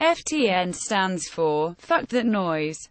FTN stands for, fuck that noise.